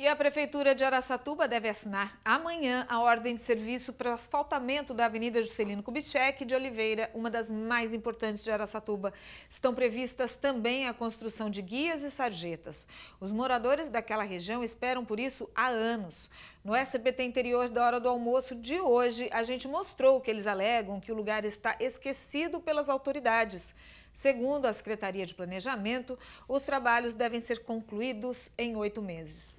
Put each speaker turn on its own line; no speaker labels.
E a Prefeitura de Araçatuba deve assinar amanhã a ordem de serviço para o asfaltamento da Avenida Juscelino Kubitschek de Oliveira, uma das mais importantes de Araçatuba. Estão previstas também a construção de guias e sarjetas. Os moradores daquela região esperam por isso há anos. No SBT Interior da Hora do Almoço de hoje, a gente mostrou que eles alegam que o lugar está esquecido pelas autoridades. Segundo a Secretaria de Planejamento, os trabalhos devem ser concluídos em oito meses.